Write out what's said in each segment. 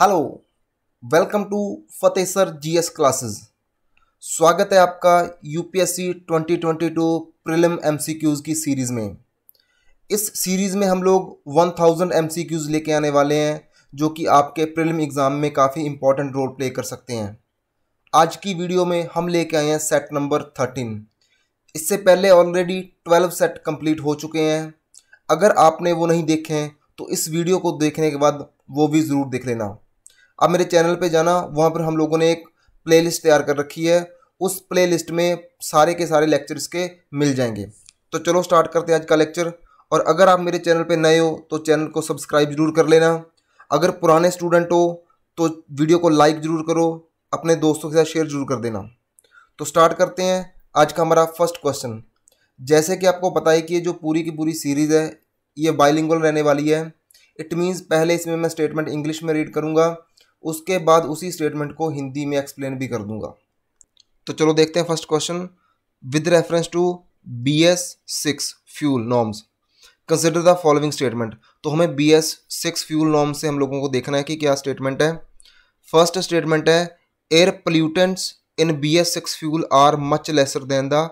hello welcome to Fateh sir GS classes स्वागत है आपका यूपीएससी 2022 प्रीलिम एमसीक्यूज़ की सीरीज़ में इस सीरीज़ में हम लोग 1000 एम लेके आने वाले हैं जो कि आपके प्रीलिम एग्ज़ाम में काफ़ी इंपॉर्टेंट रोल प्ले कर सकते हैं आज की वीडियो में हम लेके आए हैं सेट नंबर 13 इससे पहले ऑलरेडी 12 सेट कंप्लीट हो चुके हैं अगर आपने वो नहीं देखे हैं तो इस वीडियो को देखने के बाद वो भी ज़रूर देख लेना आप मेरे चैनल पे जाना वहाँ पर हम लोगों ने एक प्लेलिस्ट तैयार कर रखी है उस प्लेलिस्ट में सारे के सारे लेक्चर्स के मिल जाएंगे तो चलो स्टार्ट करते हैं आज का लेक्चर और अगर आप मेरे चैनल पर नए हो तो चैनल को सब्सक्राइब जरूर कर लेना अगर पुराने स्टूडेंट हो तो वीडियो को लाइक ज़रूर करो अपने दोस्तों के साथ शेयर जरूर कर देना तो स्टार्ट करते हैं आज का हमारा फर्स्ट क्वेश्चन जैसे कि आपको पता है कि ये जो पूरी की पूरी सीरीज़ है ये बाइलिंगुअल रहने वाली है इट मीन्स पहले इसमें मैं स्टेटमेंट इंग्लिश में रीड करूँगा उसके बाद उसी स्टेटमेंट को हिंदी में एक्सप्लेन भी कर दूंगा तो चलो देखते हैं first question with reference to B S six fuel norms consider the following statement तो हमें B S six fuel norm से हम लोगों को देखना है कि क्या स्टेटमेंट है फर्स्ट स्टेटमेंट है air pollutants in B S six fuel are much lesser than the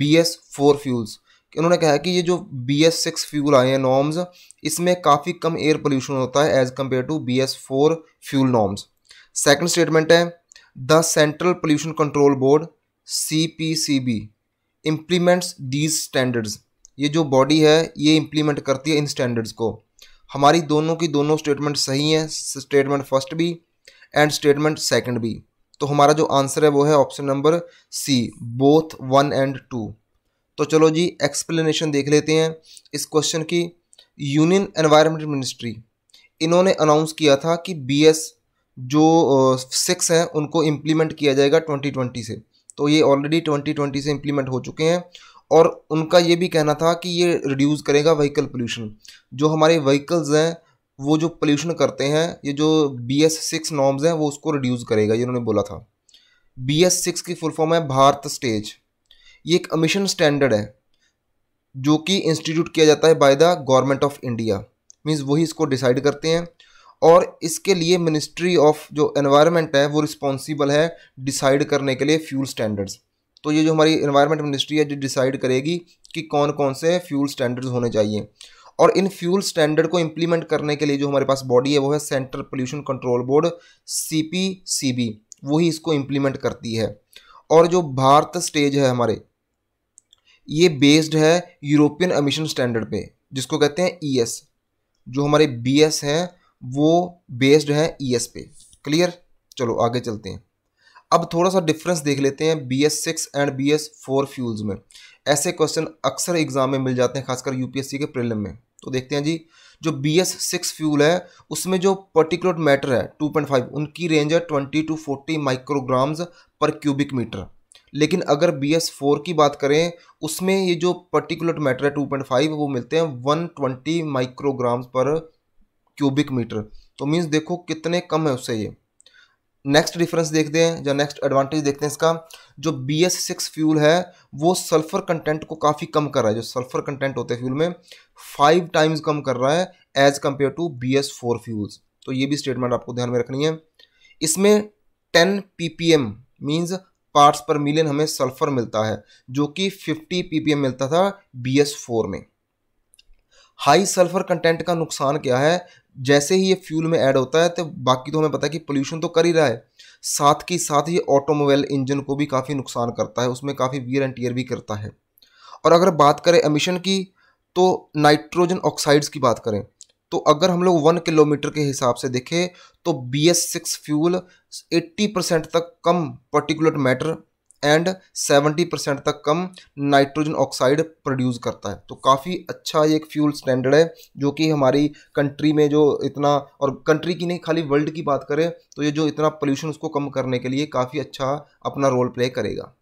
B S four fuels उन्होंने कहा है कि ये जो बी एस सिक्स फ्यूल आए हैं नॉर्म्स इसमें काफ़ी कम एयर पोल्यूशन होता है as compare to B S four fuel norms second statement है the central pollution control board C P C B implements these standards ये जो बॉडी है ये इम्प्लीमेंट करती है इन स्टैंडर्ड्स को हमारी दोनों की दोनों स्टेटमेंट सही हैं स्टेटमेंट फर्स्ट भी एंड स्टेटमेंट सेकेंड भी तो हमारा जो आंसर है वो है option number C both one and two तो चलो जी एक्सप्लेनेशन देख लेते हैं इस क्वेश्चन की यूनियन एनवायरमेंट मिनिस्ट्री इन्होंने अनाउंस किया था कि बी एस जो सिक्स हैं उनको इम्प्लीमेंट किया जाएगा ट्वेंटी ट्वेंटी से तो ये ऑलरेडी ट्वेंटी ट्वेंटी से इम्प्लीमेंट हो चुके हैं और उनका ये भी कहना था कि ये रिड्यूस करेगा व्हीकल पोल्यूशन जो हमारे व्हीकल्स हैं वो जो पोल्यूशन करते हैं ये जो बी एस सिक्स नॉर्म्स हैं वो उसको रिड्यूस करेगा ये उन्होंने बोला था बी एस सिक्स की फुल फॉर्म है भारत स्टेज ये एक अमिशन स्टैंडर्ड है जो कि इंस्टीट्यूट किया जाता है by the government of India means वही इसको डिसाइड करते हैं और इसके लिए मिनिस्ट्री ऑफ जो एनवायरनमेंट है वो रिस्पॉन्सिबल है डिसाइड करने के लिए फ्यूल स्टैंडर्ड्स तो ये जो हमारी एनवायरनमेंट मिनिस्ट्री है जो डिसाइड करेगी कि कौन कौन से फ्यूल स्टैंडर्ड्स होने चाहिए और इन फ्यूल स्टैंडर्ड को इम्प्लीमेंट करने के लिए जो हमारे पास बॉडी है वो है central pollution control board C P C B वही इसको इम्प्लीमेंट करती है और जो भारत स्टेज है हमारे ये बेस्ड है यूरोपियन एमिशन स्टैंडर्ड पे जिसको कहते हैं ई e एस जो हमारे बी एस हैं वो बेस्ड है ई एस पे क्लियर चलो आगे चलते हैं अब थोड़ा सा डिफरेंस देख लेते हैं B S six and B S four fuels में ऐसे क्वेश्चन अक्सर एग्जाम में मिल जाते हैं खासकर यूपीएससी के प्रिलिम में तो देखते हैं जी जो बी एस सिक्स फ्यूल है उसमें जो पर्टिकुलर मैटर है टू पॉइंट फाइव उनकी रेंज है ट्वेंटी टू फोर्टी माइक्रोग्राम्स पर क्यूबिक मीटर लेकिन अगर बी एस फोर की बात करें उसमें ये जो पर्टिकुलर मैटर है टू पॉइंट फाइव वो मिलते हैं वन ट्वेंटी माइक्रोग्राम्स पर क्यूबिक मीटर तो मीन्स देखो कितने कम है उससे ये नेक्स्ट डिफरेंस देखते हैं या नेक्स्ट एडवांटेज देखते हैं इसका जो बी एस सिक्स फ्यूल है वो सल्फर कंटेंट को काफ़ी कम कर रहा है जो सल्फर कंटेंट होते हैं फ्यूल में फाइव टाइम्स कम कर रहा है as compare to B S four fuels तो ये भी स्टेटमेंट आपको ध्यान में रखनी है इसमें ten P P M means parts per million हमें सल्फर मिलता है जो कि 50 पीपीएम मिलता था बी एस फोर में हाई सल्फर कंटेंट का नुकसान क्या है जैसे ही ये फ्यूल में ऐड होता है तो बाकी तो हमें पता है कि पोल्यूशन तो कर ही रहा है साथ के साथ ये ऑटोमोबाइल इंजन को भी काफ़ी नुकसान करता है उसमें काफ़ी वियर एंड टीयर भी करता है और अगर बात करें एमिशन की तो नाइट्रोजन ऑक्साइड्स की बात करें तो अगर हम लोग वन किलोमीटर के हिसाब से देखें तो B S six fuel eighty percent तक कम particular matter and seventy percent तक कम नाइट्रोजन ऑक्साइड प्रोड्यूस करता है तो काफ़ी अच्छा ये एक फ्यूल स्टैंडर्ड है जो कि हमारी कंट्री में जो इतना और कंट्री की नहीं खाली वर्ल्ड की बात करें तो ये जो इतना पोल्यूशन उसको कम करने के लिए काफ़ी अच्छा अपना रोल प्ले करेगा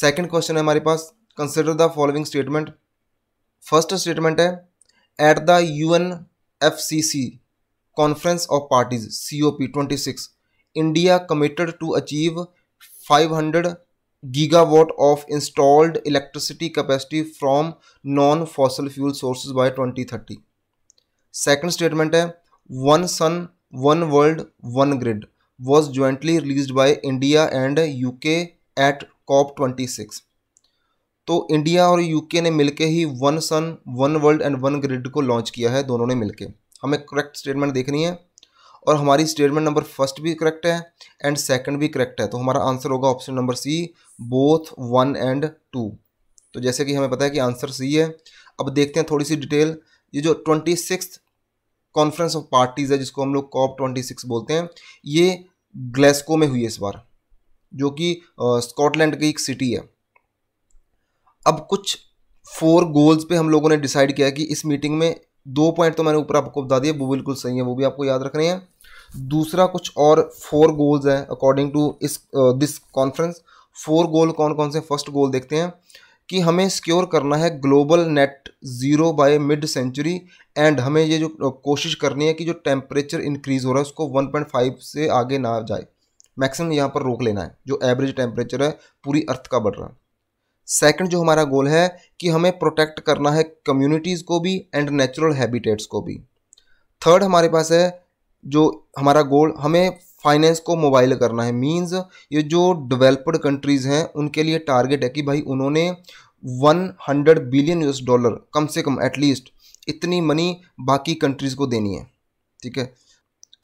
सेकेंड क्वेश्चन है हमारे पास consider the following statement first statement है at the U N FCC Conference of Parties COP26 India committed to achieve 500 gigawatt of installed electricity capacity from non fossil fuel sources by 2030 second statement hai one sun one world one grid was jointly released by india and uk at cop 26 तो India और UK ने मिलकर ही one sun one world and one grid को launch किया है दोनों ने मिलकर हमें करेक्ट स्टेटमेंट देखनी है और हमारी स्टेटमेंट नंबर फर्स्ट भी करेक्ट है एंड सेकंड भी करेक्ट है तो हमारा आंसर होगा option number C both one and two तो जैसे कि हमें पता है कि आंसर सी है अब देखते हैं थोड़ी सी डिटेल ये जो twenty six conference of parties है जिसको हम लोग कॉप ट्वेंटी सिक्स बोलते हैं ये ग्लेस्को में हुई है इस बार जो कि स्कॉटलैंड की एक सिटी है अब कुछ फोर गोल्स पे हम लोगों ने डिसाइड किया कि इस मीटिंग में दो पॉइंट तो मैंने ऊपर आपको बता दिया वो बिल्कुल सही है वो भी आपको याद रखने हैं दूसरा कुछ और फोर गोल्स हैं अकॉर्डिंग टू इस दिस कॉन्फ्रेंस फोर गोल कौन कौन से फर्स्ट गोल देखते हैं कि हमें सिक्योर करना है global net zero by mid century and हमें ये जो कोशिश करनी है कि जो टेम्परेचर इंक्रीज़ हो रहा है उसको 1.5 से आगे ना जाए मैक्सिमम यहाँ पर रोक लेना है जो एवरेज टेम्परेचर है पूरी अर्थ का बढ़ रहा है सेकंड जो हमारा गोल है कि हमें प्रोटेक्ट करना है कम्युनिटीज़ को भी एंड नेचुरल हैबिटेट्स को भी थर्ड हमारे पास है जो हमारा गोल हमें फाइनेंस को मोबाइल करना है मींस ये जो डेवलप्ड कंट्रीज़ हैं उनके लिए टारगेट है कि भाई उन्होंने 100 बिलियन यूएस डॉलर कम से कम एटलीस्ट इतनी मनी बाकी कंट्रीज़ को देनी है ठीक है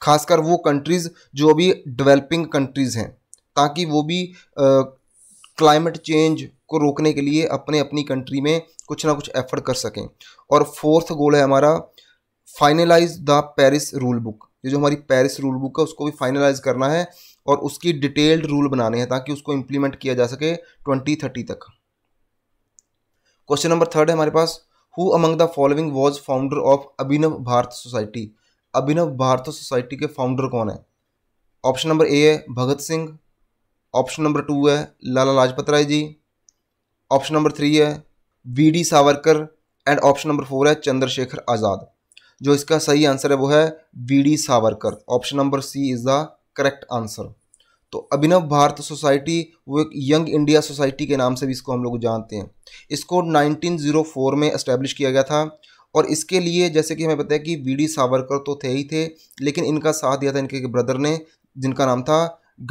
खासकर वो कंट्रीज़ जो अभी डेवलपिंग कंट्रीज़ हैं ताकि वो भी क्लाइमेट चेंज को रोकने के लिए अपने अपनी कंट्री में कुछ ना कुछ एफर्ट कर सकें और फोर्थ गोल है हमारा finalise the Paris rule book ये जो हमारी पेरिस रूल बुक है उसको भी फाइनलाइज करना है और उसकी डिटेल्ड रूल बनाने हैं ताकि उसको इम्प्लीमेंट किया जा सके ट्वेंटी थर्टी तक क्वेश्चन नंबर थर्ड है हमारे पास who among the following was founder of Abhinav Bharat society Abhinav Bharat society के फाउंडर कौन है ऑप्शन नंबर ए है Bhagat Singh option number two है Lala Lajpat Rai ji option number three है V D Savarkar and option number four है चंद्रशेखर आज़ाद जो इसका सही आंसर है वो है V D Savarkar option number C is the correct answer तो अभिनव भारत सोसाइटी वो एक यंग इंडिया सोसाइटी के नाम से भी इसको हम लोग जानते हैं इसको 1904 में इस्टेब्लिश किया गया था और इसके लिए जैसे कि हमें पता है कि वी डी सावरकर तो थे ही थे लेकिन इनका साथ दिया था इनके ब्रदर ने जिनका नाम था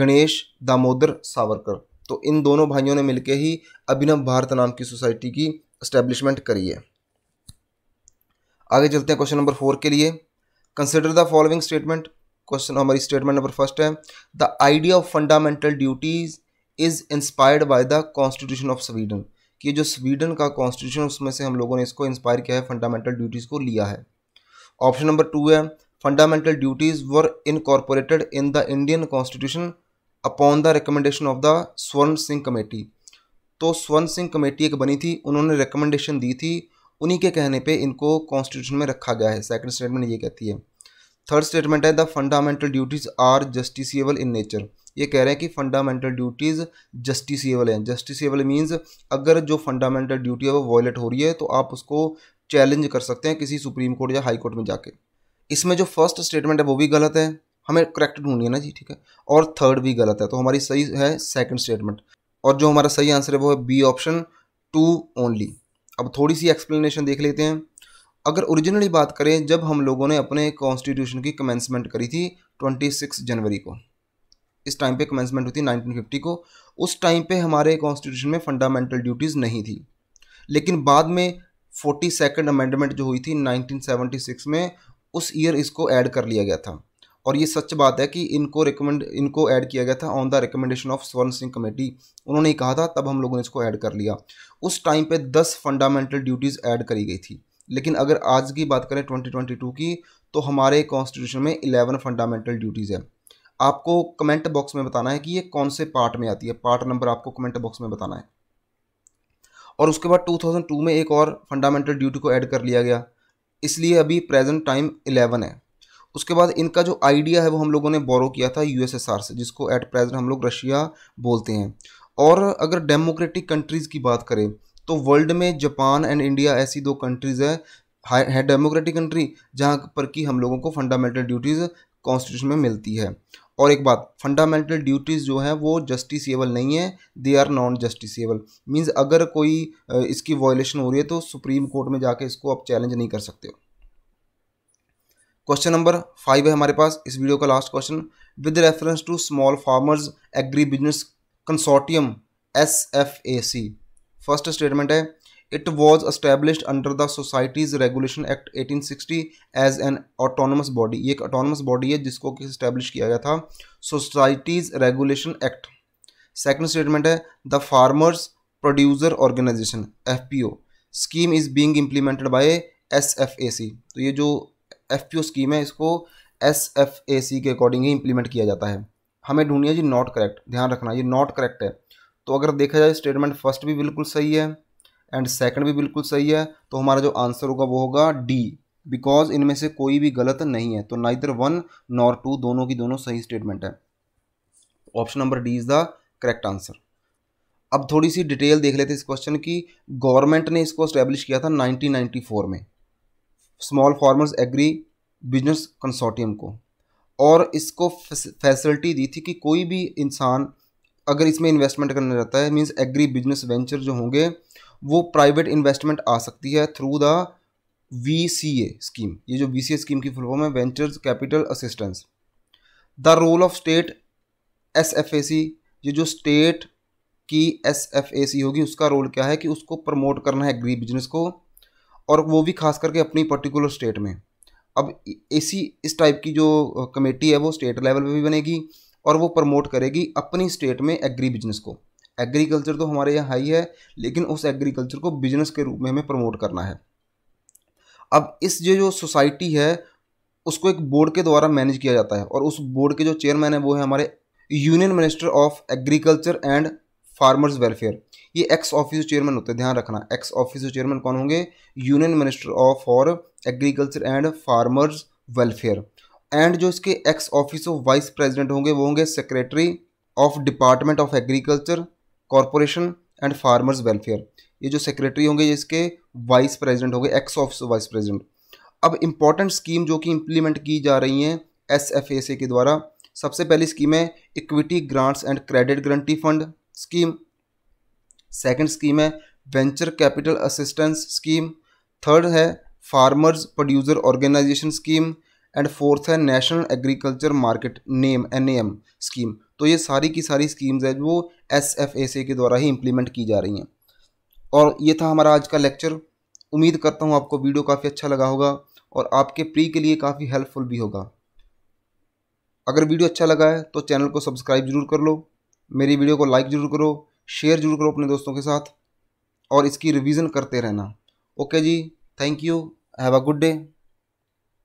गणेश दामोदर सावरकर तो इन दोनों भाइयों ने मिलकर ही अभिनव भारत नाम की सोसाइटी की स्टैब्लिशमेंट करी है आगे चलते हैं क्वेश्चन नंबर फोर के लिए consider the following statement question हमारी स्टेटमेंट नंबर फर्स्ट है the idea of fundamental duties is inspired by the constitution of Sweden कि जो स्वीडन का कॉन्स्टिट्यूशन उसमें से हम लोगों ने इसको इंस्पायर किया है फंडामेंटल ड्यूटीज़ को लिया है ऑप्शन नंबर टू है fundamental duties were incorporated in the Indian constitution upon the recommendation of the Swaran Singh committee तो स्वर्ण सिंह कमेटी एक बनी थी उन्होंने रिकमेंडेशन दी थी उन्हीं के कहने पे इनको कॉन्स्टिट्यूशन में रखा गया है सेकंड स्टेटमेंट ये कहती है थर्ड स्टेटमेंट है the fundamental duties are justiciable in nature ये कह रहे हैं कि फंडामेंटल ड्यूटीज़ जस्टिसिएबल हैं जस्टिसिएबल मीन्स अगर जो फंडामेंटल ड्यूटी है वो वॉयलेट हो रही है तो आप उसको चैलेंज कर सकते हैं किसी सुप्रीम कोर्ट या हाई कोर्ट में जाके इसमें जो फर्स्ट स्टेटमेंट है वो भी गलत है हमें करेक्ट ढूंढनी है ना जी ठीक है और थर्ड भी गलत है तो हमारी सही है सेकंड स्टेटमेंट और जो हमारा सही आंसर है वो है बी ऑप्शन टू ओनली अब थोड़ी सी एक्सप्लेनेशन देख लेते हैं अगर ओरिजिनली बात करें जब हम लोगों ने अपने कॉन्स्टिट्यूशन की कमेंसमेंट करी थी 26 जनवरी को इस टाइम पे कमेंसमेंट हुई थी 1950 को उस टाइम पे हमारे कॉन्स्टिट्यूशन में फंडामेंटल ड्यूटीज़ नहीं थी लेकिन बाद में फोर्टी सेकेंड अमेंडमेंट जो हुई थी 1976 में उस ईयर इसको ऐड कर लिया गया था और ये सच बात है कि इनको रिकमेंड इनको ऐड किया गया था ऑन द रिकमेंडेशन ऑफ स्वर्ण सिंह कमेटी उन्होंने कहा था तब हम लोगों ने इसको ऐड कर लिया उस टाइम पे दस फंडामेंटल ड्यूटीज़ ऐड करी गई थी लेकिन अगर आज की बात करें 2022 की तो हमारे कॉन्स्टिट्यूशन में इलेवन फंडामेंटल ड्यूटीज़ है आपको कमेंट बॉक्स में बताना है कि ये कौन से पार्ट में आती है पार्ट नंबर आपको कमेंट बॉक्स में बताना है और उसके बाद 2002 में एक और फंडामेंटल ड्यूटी को ऐड कर लिया गया इसलिए अभी प्रेजेंट टाइम 11 है उसके बाद इनका जो आइडिया है वो हम लोगों ने बोरो किया था यूएसएसआर से जिसको एट प्रेजेंट हम लोग रशिया बोलते हैं और अगर डेमोक्रेटिक कंट्रीज़ की बात करें तो वर्ल्ड में जापान एंड इंडिया ऐसी दो कंट्रीज़ है है डेमोक्रेटिक कंट्री जहाँ पर कि हम लोगों को फंडामेंटल ड्यूटीज़ कॉन्स्टिट्यूशन में मिलती है और एक बात फंडामेंटल ड्यूटीज़ जो हैं वो जस्टिसबल नहीं है they are non justiciable means अगर कोई इसकी वॉयलेशन हो रही है तो सुप्रीम कोर्ट में जाके इसको आप चैलेंज नहीं कर सकते हो क्वेश्चन नंबर फाइव है हमारे पास इस वीडियो का last question with reference to small farmers agri business consortium S F A C first statement है it was establish under the societies regulation act 1860 as an autonomous body ये एक autonomous body है जिसको कि establish किया गया था societies regulation act second statement है the farmers producer organisation F P O scheme is being implemented by S F A C तो ये जो एफ पी ओ स्कीम है इसको एस एफ ए सी के अकॉर्डिंग ही इंप्लीमेंट किया जाता है हमें ढूंढनी है जी नॉट करेक्ट ध्यान रखना ये नॉट करेक्ट है तो अगर देखा जाए स्टेटमेंट फर्स्ट भी बिल्कुल सही है एंड सेकंड भी बिल्कुल सही है तो हमारा जो आंसर होगा वो होगा डी बिकॉज इनमें से कोई भी गलत नहीं है तो ना इधर वन नॉर टू दोनों की दोनों सही स्टेटमेंट है option number D is the correct answer अब थोड़ी सी डिटेल देख लेते इस क्वेश्चन की गवर्नमेंट ने इसको स्टैब्लिश किया था 1994 में small farmers agri business consortium को और इसको फैसिलिटी दी थी कि कोई भी इंसान अगर इसमें इन्वेस्टमेंट करने रहता है मींस एग्री बिजनेस वेंचर जो होंगे वो प्राइवेट इन्वेस्टमेंट आ सकती है through the V C A scheme ये जो वी सी ए स्कीम की फुल फॉर्म है ventures capital assistance the role of state S F A C ये जो स्टेट की एस एफ ए सी होगी उसका रोल क्या है कि उसको प्रमोट करना है एग्री बिजनेस को और वो भी खास करके अपनी पर्टिकुलर स्टेट में अब इसी इस टाइप की जो कमेटी है वो स्टेट लेवल पर भी बनेगी और वो प्रमोट करेगी अपनी स्टेट में एग्री बिजनेस को एग्रीकल्चर तो हमारे यहाँ हाई है लेकिन उस एग्रीकल्चर को बिजनेस के रूप में हमें प्रमोट करना है अब इस जो जो सोसाइटी है उसको एक बोर्ड के द्वारा मैनेज किया जाता है और उस बोर्ड के जो चेयरमैन है वो है हमारे union minister of agriculture and farmers welfare ये एक्स ऑफिस चेयरमैन होते हैं ध्यान रखना एक्स ऑफिस चेयरमैन कौन होंगे union minister of for agriculture and farmers welfare and जो इसके ex officio of vice president होंगे वो होंगे secretary of department of agriculture corporation and farmers welfare ये जो सेक्रेटरी होंगे ये इसके वाइस प्रेसिडेंट होंगे एक्स ऑफिस वाइस प्रेसिडेंट अब इंपॉर्टेंट स्कीम जो कि इंप्लीमेंट की जा रही हैं एस एफ ए के द्वारा सबसे पहली स्कीम है equity grants and credit guarantee fund scheme second scheme है venture capital assistance scheme third है farmers producer organisation scheme and fourth है national agriculture market name N M scheme तो ये सारी की सारी स्कीम्स है वो एस एफ ए के द्वारा ही इम्प्लीमेंट की जा रही हैं और ये था हमारा आज का लेक्चर उम्मीद करता हूँ आपको वीडियो काफ़ी अच्छा लगा होगा और आपके प्री के लिए काफ़ी हेल्पफुल भी होगा अगर वीडियो अच्छा लगा है तो चैनल को सब्सक्राइब जरूर कर लो मेरी वीडियो को लाइक ज़रूर करो शेयर जरूर करो अपने दोस्तों के साथ और इसकी रिवीजन करते रहना ओके जी thank you have a good day